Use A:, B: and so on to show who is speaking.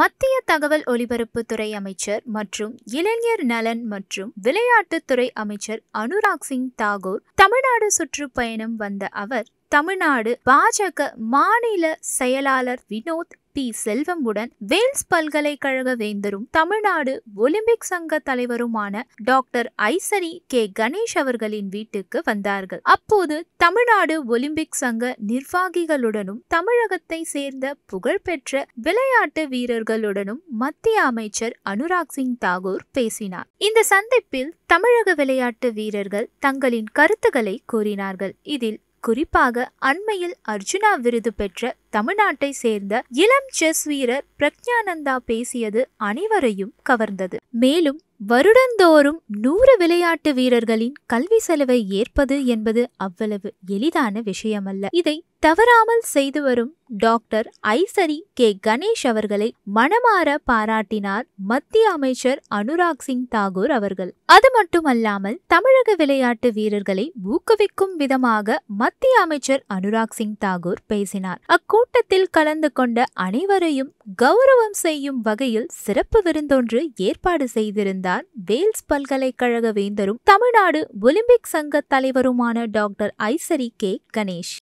A: மத்திய தகவல் ஒலிபரப்புத்துறை அமைச்சர் மற்றும் இளைஞர் நலன் மற்றும் விளையாட்டுத்துறை அமைச்சர் அனுராக் சிங் தாகூர் தமிழ்நாடு சுற்றுப்பயணம் வந்த அவர் தமிழ்நாடு பாஜக மாநில செயலாளர் வினோத் பி செல்வமுடன் வேல்ஸ் பல்கலைக்கழக வேந்தரும் தமிழ்நாடு ஒலிம்பிக் சங்க தலைவருமான டாக்டர் ஐசரி கே கணேஷ் அவர்களின் வீட்டுக்கு வந்தார்கள் அப்போது தமிழ்நாடு ஒலிம்பிக் சங்க நிர்வாகிகளுடனும் தமிழகத்தை சேர்ந்த புகழ்பெற்ற விளையாட்டு வீரர்களுடனும் மத்திய அமைச்சர் அனுராக் சிங் தாகூர் பேசினார் இந்த சந்திப்பில் தமிழக விளையாட்டு வீரர்கள் தங்களின் கருத்து கருத்துக்களை கூறினார்கள் இதில் குறிப்பாக அண்மையில் அர்ஜுனா விருது பெற்ற தமிழ்நாட்டை சேர்ந்த இளம் செஸ் வீரர் பிரக்ஞானந்தா பேசியது அனைவரையும் கவர்ந்தது மேலும் வருடந்தோறும் நூறு விளையாட்டு வீரர்களின் கல்வி செலவை ஏற்பது என்பது அவ்வளவு எளிதான விஷயமல்ல இதை தவறாமல் செய்து வரும் டாக்டர் ஐசரி கே கணேஷ் அவர்களை மனமாற பாராட்டினார் மத்திய அமைச்சர் அனுராக் சிங் தாகூர் அவர்கள் அது மட்டுமல்லாமல் தமிழக விளையாட்டு வீரர்களை ஊக்குவிக்கும் விதமாக மத்திய அமைச்சர் அனுராக் சிங் தாகூர் பேசினார் அக்கூ கூட்டத்தில் கலந்து கொண்ட அனைவரையும் கௌரவம் செய்யும் வகையில் சிறப்பு விருந்தொன்று ஏற்பாடு செய்திருந்தார் வேல்ஸ் பல்கலைக்கழக வேந்தரும் தமிழ்நாடு ஒலிம்பிக் சங்க தலைவருமான டாக்டர் ஐசரி கே கணேஷ்